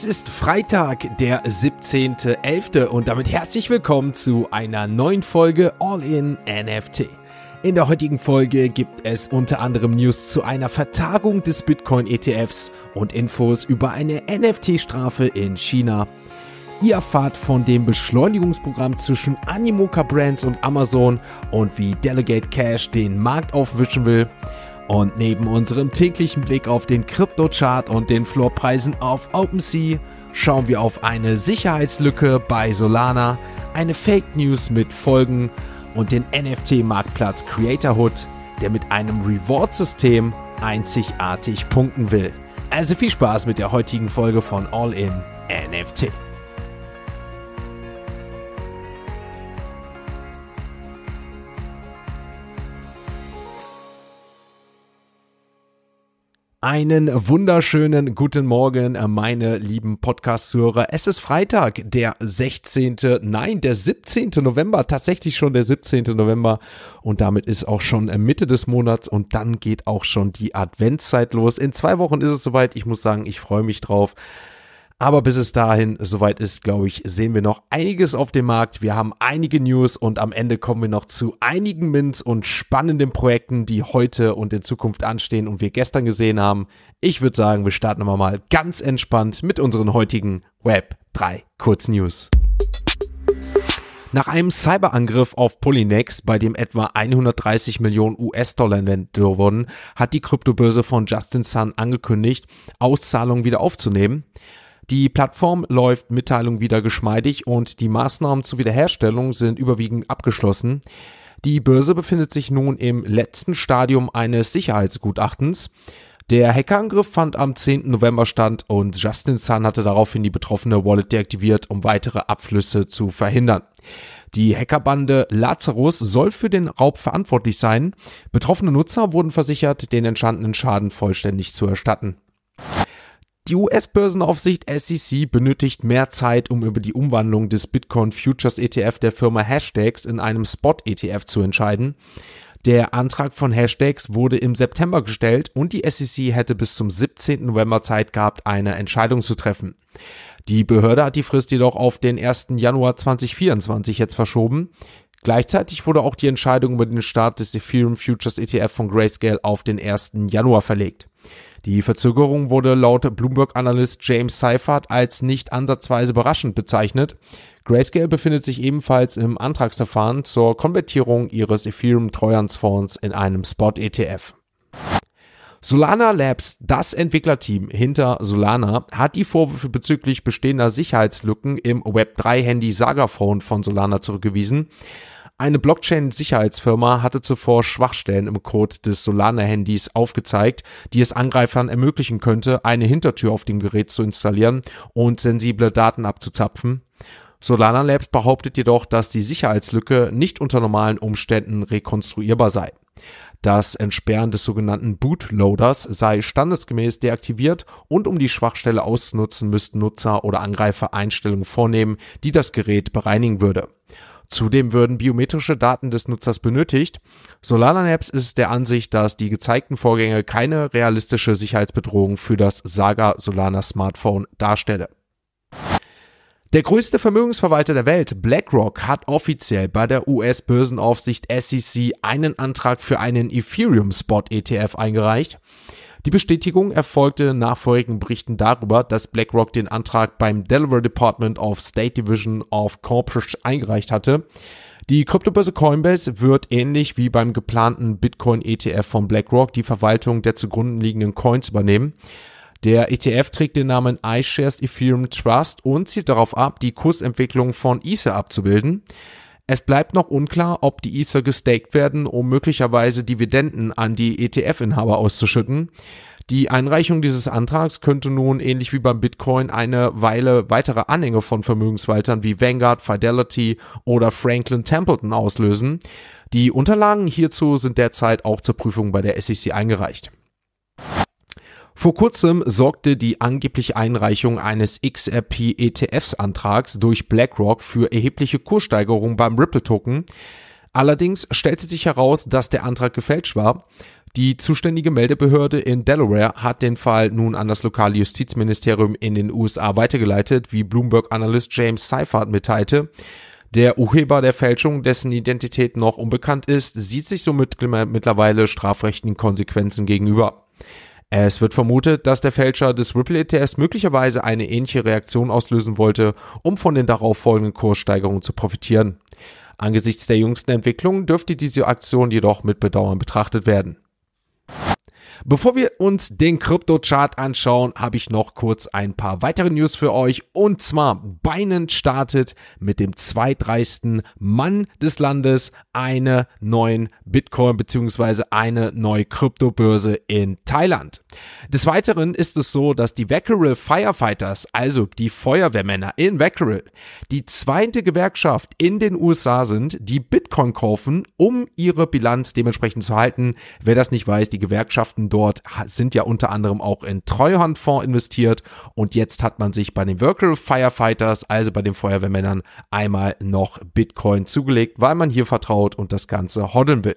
Es ist Freitag, der 17.11. und damit herzlich willkommen zu einer neuen Folge All-in NFT. In der heutigen Folge gibt es unter anderem News zu einer Vertagung des Bitcoin-ETFs und Infos über eine NFT-Strafe in China. Ihr erfahrt von dem Beschleunigungsprogramm zwischen Animoca Brands und Amazon und wie Delegate Cash den Markt aufwischen will. Und neben unserem täglichen Blick auf den Kryptochart und den Floorpreisen auf OpenSea schauen wir auf eine Sicherheitslücke bei Solana, eine Fake News mit Folgen und den NFT-Marktplatz Creatorhood, der mit einem Reward-System einzigartig punkten will. Also viel Spaß mit der heutigen Folge von All in NFT. Einen wunderschönen guten Morgen, äh, meine lieben Podcast-Hörer. Es ist Freitag, der 16., nein, der 17. November, tatsächlich schon der 17. November. Und damit ist auch schon äh, Mitte des Monats und dann geht auch schon die Adventszeit los. In zwei Wochen ist es soweit. Ich muss sagen, ich freue mich drauf. Aber bis es dahin soweit ist, glaube ich, sehen wir noch einiges auf dem Markt. Wir haben einige News und am Ende kommen wir noch zu einigen Mints und spannenden Projekten, die heute und in Zukunft anstehen und wir gestern gesehen haben. Ich würde sagen, wir starten mal ganz entspannt mit unseren heutigen Web 3 Kurznews. Nach einem Cyberangriff auf Polynex, bei dem etwa 130 Millionen US-Dollar entwendet wurden, hat die Kryptobörse von Justin Sun angekündigt, Auszahlungen wieder aufzunehmen. Die Plattform läuft Mitteilung wieder geschmeidig und die Maßnahmen zur Wiederherstellung sind überwiegend abgeschlossen. Die Börse befindet sich nun im letzten Stadium eines Sicherheitsgutachtens. Der Hackerangriff fand am 10. November statt und Justin Sun hatte daraufhin die betroffene Wallet deaktiviert, um weitere Abflüsse zu verhindern. Die Hackerbande Lazarus soll für den Raub verantwortlich sein. Betroffene Nutzer wurden versichert, den entstandenen Schaden vollständig zu erstatten. Die US-Börsenaufsicht SEC benötigt mehr Zeit, um über die Umwandlung des Bitcoin Futures ETF der Firma Hashtags in einem Spot-ETF zu entscheiden. Der Antrag von Hashtags wurde im September gestellt und die SEC hätte bis zum 17. November Zeit gehabt, eine Entscheidung zu treffen. Die Behörde hat die Frist jedoch auf den 1. Januar 2024 jetzt verschoben. Gleichzeitig wurde auch die Entscheidung über den Start des Ethereum Futures ETF von Grayscale auf den 1. Januar verlegt. Die Verzögerung wurde laut Bloomberg-Analyst James Seifert als nicht ansatzweise überraschend bezeichnet. Grayscale befindet sich ebenfalls im Antragsverfahren zur Konvertierung ihres Ethereum-Treuhandsfonds in einem Spot-ETF. Solana Labs, das Entwicklerteam hinter Solana, hat die Vorwürfe bezüglich bestehender Sicherheitslücken im Web3-Handy Saga Phone von Solana zurückgewiesen. Eine Blockchain-Sicherheitsfirma hatte zuvor Schwachstellen im Code des Solana-Handys aufgezeigt, die es Angreifern ermöglichen könnte, eine Hintertür auf dem Gerät zu installieren und sensible Daten abzuzapfen. Solana Labs behauptet jedoch, dass die Sicherheitslücke nicht unter normalen Umständen rekonstruierbar sei. Das Entsperren des sogenannten Bootloaders sei standesgemäß deaktiviert und um die Schwachstelle auszunutzen, müssten Nutzer oder Angreifer Einstellungen vornehmen, die das Gerät bereinigen würde. Zudem würden biometrische Daten des Nutzers benötigt. Solana Apps ist der Ansicht, dass die gezeigten Vorgänge keine realistische Sicherheitsbedrohung für das Saga Solana Smartphone darstelle. Der größte Vermögensverwalter der Welt, BlackRock, hat offiziell bei der US-Börsenaufsicht SEC einen Antrag für einen Ethereum-Spot-ETF eingereicht. Die Bestätigung erfolgte nach vorigen Berichten darüber, dass BlackRock den Antrag beim Delaware Department of State Division of Corporate eingereicht hatte. Die Kryptobörse Coinbase wird ähnlich wie beim geplanten Bitcoin-ETF von BlackRock die Verwaltung der zugrunde liegenden Coins übernehmen. Der ETF trägt den Namen iShares Ethereum Trust und zielt darauf ab, die Kursentwicklung von Ether abzubilden. Es bleibt noch unklar, ob die Ether gestaked werden, um möglicherweise Dividenden an die ETF-Inhaber auszuschütten. Die Einreichung dieses Antrags könnte nun ähnlich wie beim Bitcoin eine Weile weitere Anhänge von Vermögenswaltern wie Vanguard, Fidelity oder Franklin Templeton auslösen. Die Unterlagen hierzu sind derzeit auch zur Prüfung bei der SEC eingereicht. Vor kurzem sorgte die angebliche Einreichung eines XRP-ETFs-Antrags durch BlackRock für erhebliche Kurssteigerungen beim Ripple-Token. Allerdings stellte sich heraus, dass der Antrag gefälscht war. Die zuständige Meldebehörde in Delaware hat den Fall nun an das lokale Justizministerium in den USA weitergeleitet, wie Bloomberg-Analyst James Seifert mitteilte. Der Urheber der Fälschung, dessen Identität noch unbekannt ist, sieht sich somit mittlerweile strafrechtlichen Konsequenzen gegenüber. Es wird vermutet, dass der Fälscher des Ripple ETFs möglicherweise eine ähnliche Reaktion auslösen wollte, um von den darauffolgenden Kurssteigerungen zu profitieren. Angesichts der jüngsten Entwicklung dürfte diese Aktion jedoch mit Bedauern betrachtet werden. Bevor wir uns den Kryptochart anschauen, habe ich noch kurz ein paar weitere News für euch. Und zwar, Binance startet mit dem zweitreichsten Mann des Landes eine neuen Bitcoin bzw. eine neue Kryptobörse in Thailand. Des Weiteren ist es so, dass die Vaquerel Firefighters, also die Feuerwehrmänner in Vaquerel, die zweite Gewerkschaft in den USA sind, die Bitcoin kaufen, um ihre Bilanz dementsprechend zu halten. Wer das nicht weiß, die Gewerkschaften dort sind ja unter anderem auch in Treuhandfonds investiert und jetzt hat man sich bei den Vaquerel Firefighters, also bei den Feuerwehrmännern, einmal noch Bitcoin zugelegt, weil man hier vertraut und das Ganze hodeln will.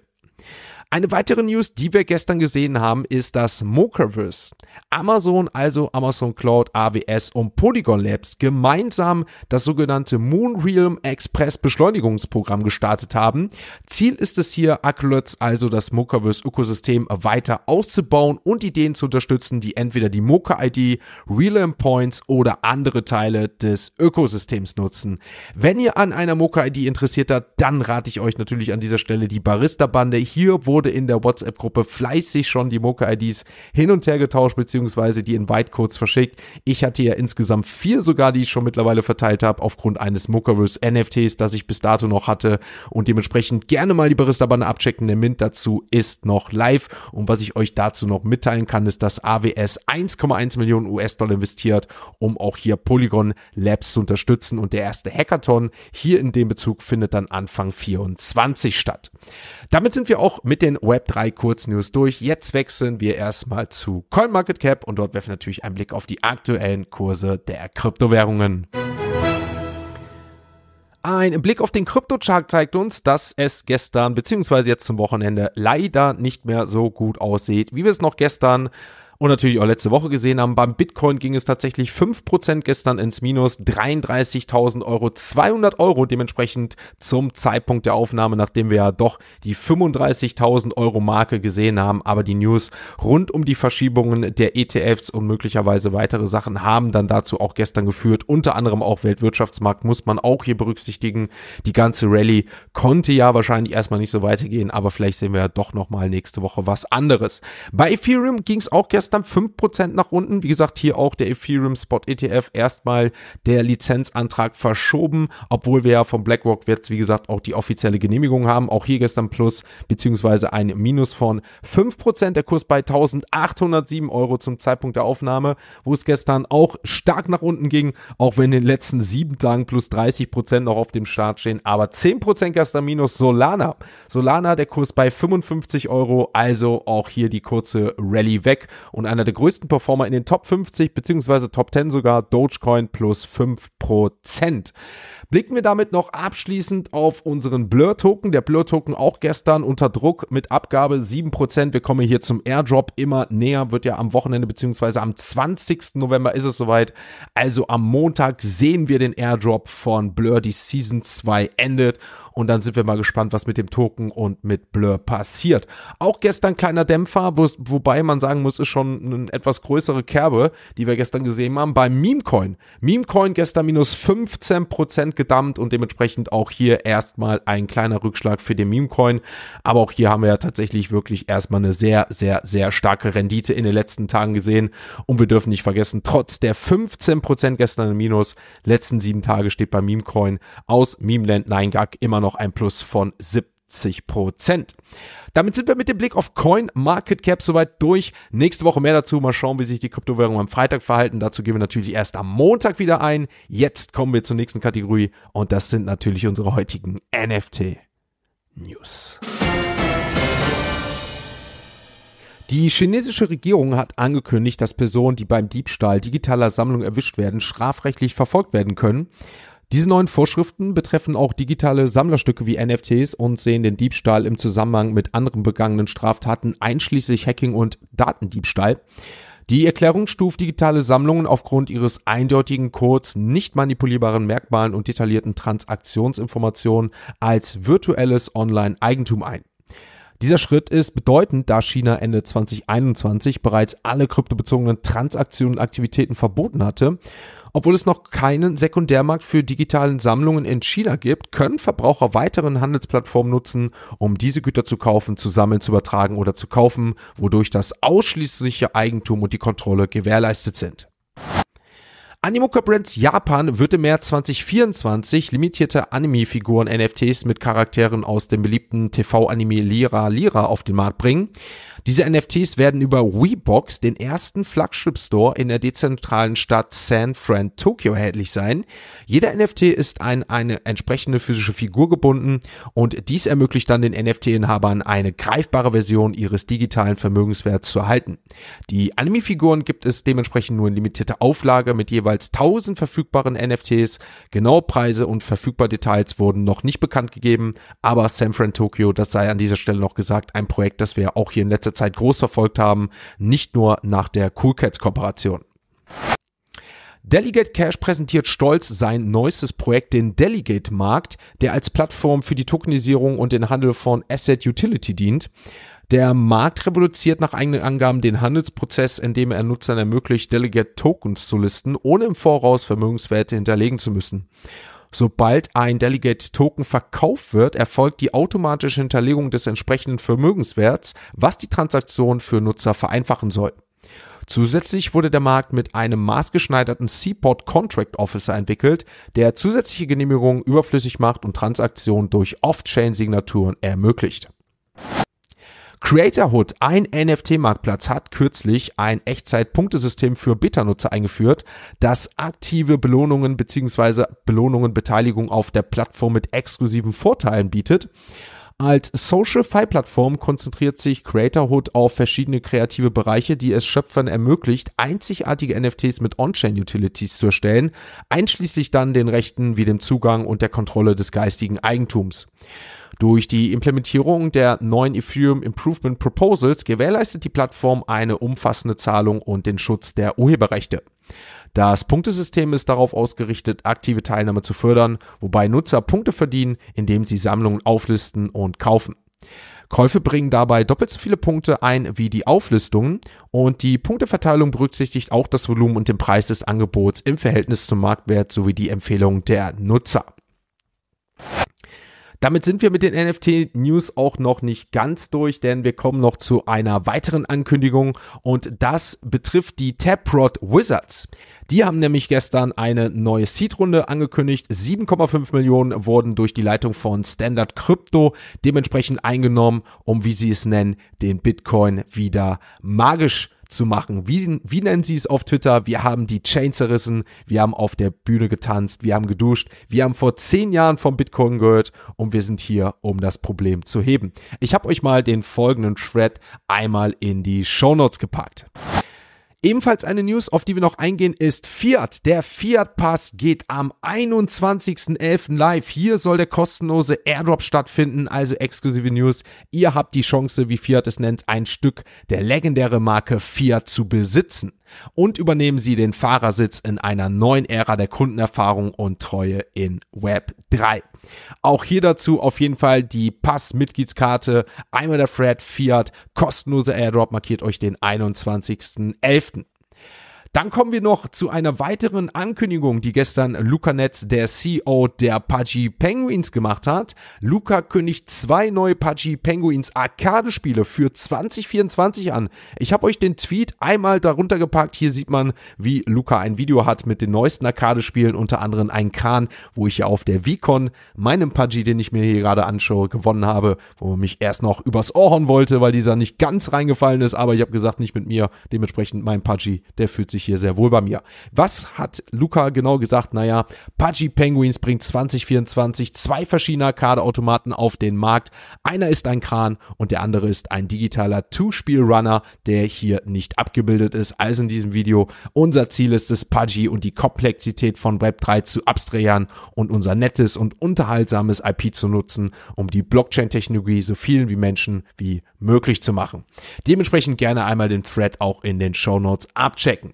Eine weitere News, die wir gestern gesehen haben, ist dass Mochaverse. Amazon, also Amazon Cloud, AWS und Polygon Labs gemeinsam das sogenannte Moon Realm Express Beschleunigungsprogramm gestartet haben. Ziel ist es hier, Acrolets, also das Mochaverse Ökosystem weiter auszubauen und Ideen zu unterstützen, die entweder die Mocha ID, Realm Points oder andere Teile des Ökosystems nutzen. Wenn ihr an einer Mocha ID interessiert seid, dann rate ich euch natürlich an dieser Stelle die Barista Bande. Hier wurde wurde in der WhatsApp-Gruppe fleißig schon die Mocha-IDs hin und her getauscht, beziehungsweise die in codes verschickt. Ich hatte ja insgesamt vier sogar, die ich schon mittlerweile verteilt habe, aufgrund eines Mochaverse NFTs, das ich bis dato noch hatte. Und dementsprechend gerne mal die Barista-Banne abchecken. Der Mint dazu ist noch live. Und was ich euch dazu noch mitteilen kann, ist, dass AWS 1,1 Millionen US-Dollar investiert, um auch hier Polygon Labs zu unterstützen. Und der erste Hackathon hier in dem Bezug findet dann Anfang 24 statt. Damit sind wir auch mit den Web3 Kurznews durch. Jetzt wechseln wir erstmal zu CoinMarketCap und dort werfen wir natürlich einen Blick auf die aktuellen Kurse der Kryptowährungen. Ein Blick auf den Kryptochart zeigt uns, dass es gestern bzw. jetzt zum Wochenende leider nicht mehr so gut aussieht, wie wir es noch gestern und natürlich auch letzte Woche gesehen haben. Beim Bitcoin ging es tatsächlich 5% gestern ins Minus, 33.000 Euro, 200 Euro dementsprechend zum Zeitpunkt der Aufnahme, nachdem wir ja doch die 35.000 Euro Marke gesehen haben. Aber die News rund um die Verschiebungen der ETFs und möglicherweise weitere Sachen haben dann dazu auch gestern geführt. Unter anderem auch Weltwirtschaftsmarkt muss man auch hier berücksichtigen. Die ganze Rallye konnte ja wahrscheinlich erstmal nicht so weitergehen, aber vielleicht sehen wir ja doch nochmal nächste Woche was anderes. Bei Ethereum ging es auch gestern gestern 5% nach unten. Wie gesagt, hier auch der Ethereum Spot ETF erstmal der Lizenzantrag verschoben, obwohl wir ja vom BlackRock jetzt, wie gesagt, auch die offizielle Genehmigung haben. Auch hier gestern Plus beziehungsweise ein Minus von 5%. Der Kurs bei 1807 Euro zum Zeitpunkt der Aufnahme, wo es gestern auch stark nach unten ging, auch wenn in den letzten sieben Tagen plus 30% noch auf dem Start stehen. Aber 10% gestern minus Solana. Solana, der Kurs bei 55 Euro, also auch hier die kurze Rallye weg. Und und einer der größten Performer in den Top 50 bzw. Top 10 sogar Dogecoin plus 5%. Blicken wir damit noch abschließend auf unseren Blur-Token. Der Blur-Token auch gestern unter Druck mit Abgabe 7%. Wir kommen hier zum Airdrop immer näher, wird ja am Wochenende bzw. am 20. November ist es soweit. Also am Montag sehen wir den Airdrop von Blur, die Season 2 endet. Und dann sind wir mal gespannt, was mit dem Token und mit Blur passiert. Auch gestern kleiner Dämpfer, wo, wobei man sagen muss, ist schon eine etwas größere Kerbe, die wir gestern gesehen haben, beim Memecoin. Memecoin gestern minus 15% gedammt und dementsprechend auch hier erstmal ein kleiner Rückschlag für den Meme-Coin. Aber auch hier haben wir ja tatsächlich wirklich erstmal eine sehr, sehr, sehr starke Rendite in den letzten Tagen gesehen. Und wir dürfen nicht vergessen, trotz der 15% gestern im Minus, letzten sieben Tage steht bei Meme-Coin aus Memeland 9gag immer noch ein Plus von 17%. 70 Prozent. Damit sind wir mit dem Blick auf Coin Market Cap soweit durch. Nächste Woche mehr dazu. Mal schauen, wie sich die Kryptowährungen am Freitag verhalten. Dazu gehen wir natürlich erst am Montag wieder ein. Jetzt kommen wir zur nächsten Kategorie und das sind natürlich unsere heutigen NFT News. Die chinesische Regierung hat angekündigt, dass Personen, die beim Diebstahl digitaler Sammlungen erwischt werden, strafrechtlich verfolgt werden können. Diese neuen Vorschriften betreffen auch digitale Sammlerstücke wie NFTs und sehen den Diebstahl im Zusammenhang mit anderen begangenen Straftaten einschließlich Hacking und Datendiebstahl. Die Erklärung stuft digitale Sammlungen aufgrund ihres eindeutigen Codes, nicht manipulierbaren Merkmalen und detaillierten Transaktionsinformationen als virtuelles Online-Eigentum ein. Dieser Schritt ist bedeutend, da China Ende 2021 bereits alle kryptobezogenen Transaktionen und Aktivitäten verboten hatte. Obwohl es noch keinen Sekundärmarkt für digitalen Sammlungen in China gibt, können Verbraucher weiteren Handelsplattformen nutzen, um diese Güter zu kaufen, zu sammeln, zu übertragen oder zu kaufen, wodurch das ausschließliche Eigentum und die Kontrolle gewährleistet sind. Animoca Brands Japan wird im März 2024 limitierte Anime-Figuren NFTs mit Charakteren aus dem beliebten TV-Anime Lira Lira auf den Markt bringen. Diese NFTs werden über Webox, den ersten Flagship Store in der dezentralen Stadt San Fran, Tokio, erhältlich sein. Jeder NFT ist an eine entsprechende physische Figur gebunden und dies ermöglicht dann den NFT-Inhabern eine greifbare Version ihres digitalen Vermögenswerts zu erhalten. Die Anime-Figuren gibt es dementsprechend nur in limitierter Auflage mit jeweils 1000 verfügbaren NFTs. Genaue Preise und verfügbare Details wurden noch nicht bekannt gegeben, aber San Fran Tokio, das sei an dieser Stelle noch gesagt, ein Projekt, das wir auch hier in letzter ganze Zeit groß verfolgt haben, nicht nur nach der Cool Cats Kooperation. Delegate Cash präsentiert stolz sein neuestes Projekt, den Delegate Markt, der als Plattform für die Tokenisierung und den Handel von Asset Utility dient. Der Markt revolutioniert nach eigenen Angaben den Handelsprozess, indem er Nutzern ermöglicht, Delegate Tokens zu listen, ohne im Voraus Vermögenswerte hinterlegen zu müssen. Sobald ein Delegate Token verkauft wird, erfolgt die automatische Hinterlegung des entsprechenden Vermögenswerts, was die Transaktion für Nutzer vereinfachen soll. Zusätzlich wurde der Markt mit einem maßgeschneiderten Seaport Contract Officer entwickelt, der zusätzliche Genehmigungen überflüssig macht und Transaktionen durch Off-Chain-Signaturen ermöglicht. Creatorhood, ein NFT-Marktplatz, hat kürzlich ein Echtzeit-Punktesystem für Beta-Nutzer eingeführt, das aktive Belohnungen bzw. Belohnungen Beteiligung auf der Plattform mit exklusiven Vorteilen bietet. Als Social-Fi-Plattform konzentriert sich Creatorhood auf verschiedene kreative Bereiche, die es Schöpfern ermöglicht, einzigartige NFTs mit On-Chain-Utilities zu erstellen, einschließlich dann den Rechten wie dem Zugang und der Kontrolle des geistigen Eigentums. Durch die Implementierung der neuen Ethereum Improvement Proposals gewährleistet die Plattform eine umfassende Zahlung und den Schutz der Urheberrechte. Das Punktesystem ist darauf ausgerichtet, aktive Teilnahme zu fördern, wobei Nutzer Punkte verdienen, indem sie Sammlungen auflisten und kaufen. Käufe bringen dabei doppelt so viele Punkte ein wie die Auflistungen und die Punkteverteilung berücksichtigt auch das Volumen und den Preis des Angebots im Verhältnis zum Marktwert sowie die Empfehlungen der Nutzer. Damit sind wir mit den NFT-News auch noch nicht ganz durch, denn wir kommen noch zu einer weiteren Ankündigung und das betrifft die Taproot Wizards. Die haben nämlich gestern eine neue Seed-Runde angekündigt. 7,5 Millionen wurden durch die Leitung von Standard Crypto dementsprechend eingenommen, um, wie sie es nennen, den Bitcoin wieder magisch zu machen. Wie, wie nennen sie es auf Twitter? Wir haben die Chain zerrissen, wir haben auf der Bühne getanzt, wir haben geduscht, wir haben vor zehn Jahren vom Bitcoin gehört und wir sind hier, um das Problem zu heben. Ich habe euch mal den folgenden Thread einmal in die Shownotes gepackt. Ebenfalls eine News, auf die wir noch eingehen, ist Fiat. Der Fiat Pass geht am 21.11. live. Hier soll der kostenlose Airdrop stattfinden, also exklusive News. Ihr habt die Chance, wie Fiat es nennt, ein Stück der legendären Marke Fiat zu besitzen. Und übernehmen Sie den Fahrersitz in einer neuen Ära der Kundenerfahrung und Treue in Web 3. Auch hier dazu auf jeden Fall die Pass-Mitgliedskarte. Einmal der Fred Fiat, kostenloser Airdrop, markiert euch den 21.11. Dann kommen wir noch zu einer weiteren Ankündigung, die gestern Luca Netz, der CEO der Pudgy Penguins, gemacht hat. Luca kündigt zwei neue Pudgy Penguins Arcade-Spiele für 2024 an. Ich habe euch den Tweet einmal darunter gepackt. Hier sieht man, wie Luca ein Video hat mit den neuesten Arcade-Spielen, unter anderem ein Kran, wo ich ja auf der Vicon meinem Pudgy, den ich mir hier gerade anschaue, gewonnen habe, wo man mich erst noch übers Ohr hauen wollte, weil dieser nicht ganz reingefallen ist. Aber ich habe gesagt, nicht mit mir. Dementsprechend mein Pudgy, der fühlt sich sich hier sehr wohl bei mir. Was hat Luca genau gesagt? Naja, Pudgy Penguins bringt 2024 zwei verschiedene Kadeautomaten auf den Markt. Einer ist ein Kran und der andere ist ein digitaler Two-Spiel-Runner, der hier nicht abgebildet ist, Also in diesem Video. Unser Ziel ist es, Pudgy und die Komplexität von Web3 zu abstrahieren und unser nettes und unterhaltsames IP zu nutzen, um die Blockchain-Technologie so vielen wie Menschen wie möglich zu machen. Dementsprechend gerne einmal den Thread auch in den Show Notes abchecken.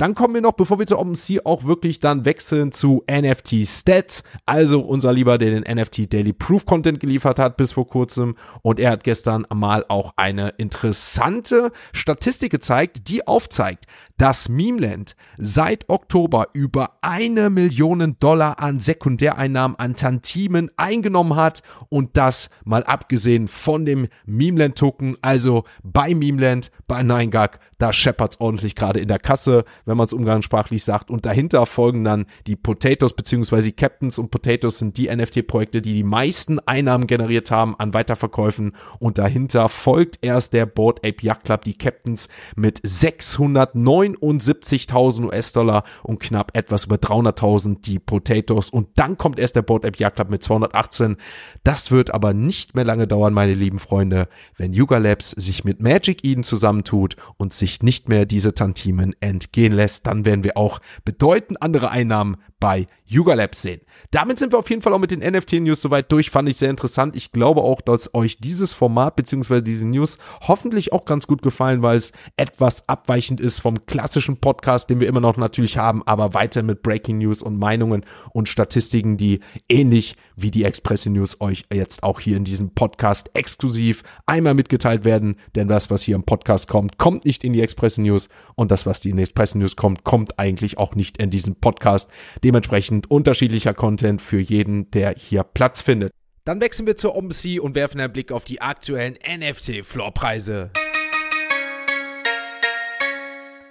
Dann kommen wir noch, bevor wir zu OpenSea auch wirklich dann wechseln zu NFT Stats. Also unser Lieber, der den NFT Daily Proof Content geliefert hat bis vor kurzem. Und er hat gestern mal auch eine interessante Statistik gezeigt, die aufzeigt, dass Memeland seit Oktober über eine Million Dollar an Sekundäreinnahmen an Tantimen eingenommen hat. Und das mal abgesehen von dem Memeland Token. Also bei Memeland, bei Nein gag da scheppert's ordentlich gerade in der Kasse wenn man es umgangssprachlich sagt. Und dahinter folgen dann die Potatoes bzw. Captains und Potatoes sind die NFT-Projekte, die die meisten Einnahmen generiert haben an Weiterverkäufen. Und dahinter folgt erst der Board Ape Yacht Club, die Captains mit 679.000 US-Dollar und knapp etwas über 300.000 die Potatoes. Und dann kommt erst der Board Ape Yacht Club mit 218. Das wird aber nicht mehr lange dauern, meine lieben Freunde, wenn Yuga Labs sich mit Magic Eden zusammentut und sich nicht mehr diese Tantimen entgehen lässt verlässt, dann werden wir auch bedeutend andere Einnahmen bei Yuga Labs sehen. Damit sind wir auf jeden Fall auch mit den NFT-News soweit durch. Fand ich sehr interessant. Ich glaube auch, dass euch dieses Format bzw. diese News hoffentlich auch ganz gut gefallen, weil es etwas abweichend ist vom klassischen Podcast, den wir immer noch natürlich haben, aber weiter mit Breaking News und Meinungen und Statistiken, die ähnlich wie die Express News euch jetzt auch hier in diesem Podcast exklusiv einmal mitgeteilt werden. Denn das, was hier im Podcast kommt, kommt nicht in die Express News und das, was die in der Express News News kommt, kommt eigentlich auch nicht in diesen Podcast. Dementsprechend unterschiedlicher Content für jeden, der hier Platz findet. Dann wechseln wir zur OMC und werfen einen Blick auf die aktuellen nfc floorpreise preise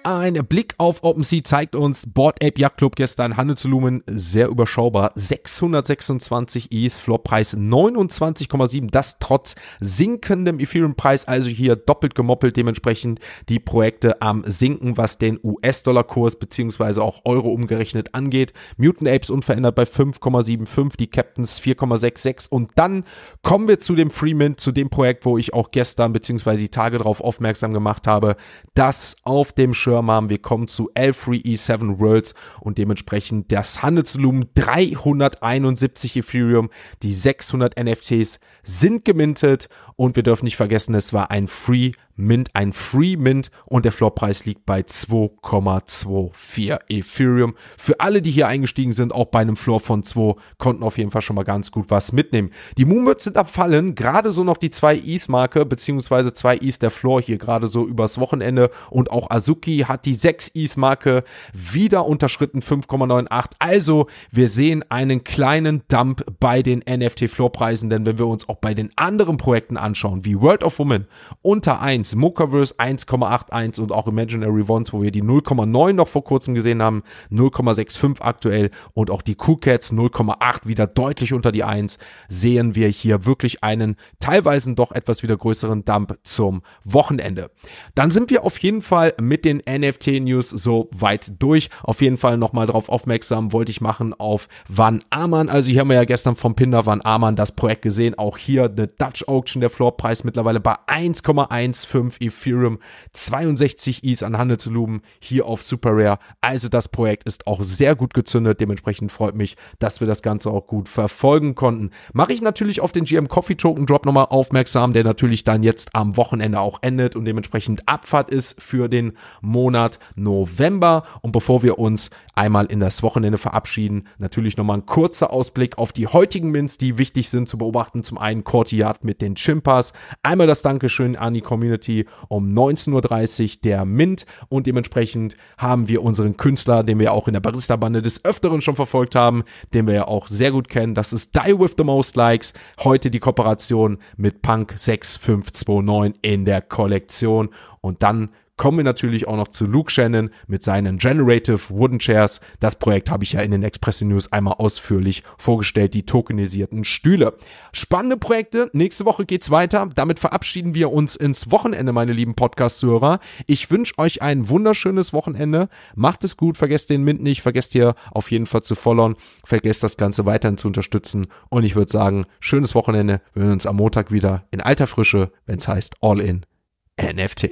ein Blick auf OpenSea zeigt uns Board Ape Yacht Club gestern Handelsvolumen sehr überschaubar 626 ETH Floppreis 29,7 das trotz sinkendem Ethereum Preis also hier doppelt gemoppelt dementsprechend die Projekte am sinken was den US-Dollar Kurs bzw. auch Euro umgerechnet angeht Mutant Apes unverändert bei 5,75 die Captains 4,66 und dann kommen wir zu dem Freemint zu dem Projekt wo ich auch gestern bzw. die Tage darauf aufmerksam gemacht habe dass auf dem Schiff Schirm haben. Wir kommen zu L3E7 e Worlds und dementsprechend das Handelsvolumen 371 Ethereum, die 600 NFTs sind gemintet und wir dürfen nicht vergessen, es war ein Free Mint, ein Free Mint und der Floorpreis liegt bei 2,24 Ethereum. Für alle, die hier eingestiegen sind, auch bei einem Floor von 2, konnten auf jeden Fall schon mal ganz gut was mitnehmen. Die Moonbirds sind abfallen, gerade so noch die 2 ETH Marke, beziehungsweise 2 ETH der Floor hier gerade so übers Wochenende und auch Azuki hat die 6 ETH Marke wieder unterschritten, 5,98. Also wir sehen einen kleinen Dump bei den NFT Floorpreisen, denn wenn wir uns auch bei den anderen Projekten anschauen, wie World of Women unter 1, 1, Mokaverse 1,81 und auch Imaginary Ones, wo wir die 0,9 noch vor kurzem gesehen haben, 0,65 aktuell und auch die Cool Cats 0,8 wieder deutlich unter die 1, sehen wir hier wirklich einen teilweise doch etwas wieder größeren Dump zum Wochenende. Dann sind wir auf jeden Fall mit den NFT-News so weit durch. Auf jeden Fall nochmal darauf aufmerksam wollte ich machen auf Van Amann. Also hier haben wir ja gestern vom Pinder Van Amann das Projekt gesehen. Auch hier eine Dutch Auction, der Floorpreis mittlerweile bei 1,1 5 Ethereum, 62 Is an Handelsvolumen hier auf Super Rare. Also das Projekt ist auch sehr gut gezündet. Dementsprechend freut mich, dass wir das Ganze auch gut verfolgen konnten. Mache ich natürlich auf den GM Coffee Token Drop nochmal aufmerksam, der natürlich dann jetzt am Wochenende auch endet und dementsprechend Abfahrt ist für den Monat November. Und bevor wir uns einmal in das Wochenende verabschieden, natürlich nochmal ein kurzer Ausblick auf die heutigen Mints, die wichtig sind zu beobachten. Zum einen Courtyard mit den Chimpas, einmal das Dankeschön an die Community Community um 19.30 Uhr der Mint und dementsprechend haben wir unseren Künstler, den wir auch in der Barista-Bande des Öfteren schon verfolgt haben, den wir ja auch sehr gut kennen. Das ist Die With The Most Likes. Heute die Kooperation mit Punk 6529 in der Kollektion und dann kommen wir natürlich auch noch zu Luke Shannon mit seinen Generative Wooden Chairs. Das Projekt habe ich ja in den Express News einmal ausführlich vorgestellt, die tokenisierten Stühle. Spannende Projekte. Nächste Woche geht's weiter. Damit verabschieden wir uns ins Wochenende, meine lieben Podcast-Hörer. Ich wünsche euch ein wunderschönes Wochenende. Macht es gut. Vergesst den Mint nicht. Vergesst hier auf jeden Fall zu followen. Vergesst das Ganze weiterhin zu unterstützen. Und ich würde sagen, schönes Wochenende. Wir hören uns am Montag wieder in alter Frische, wenn es heißt All in NFT.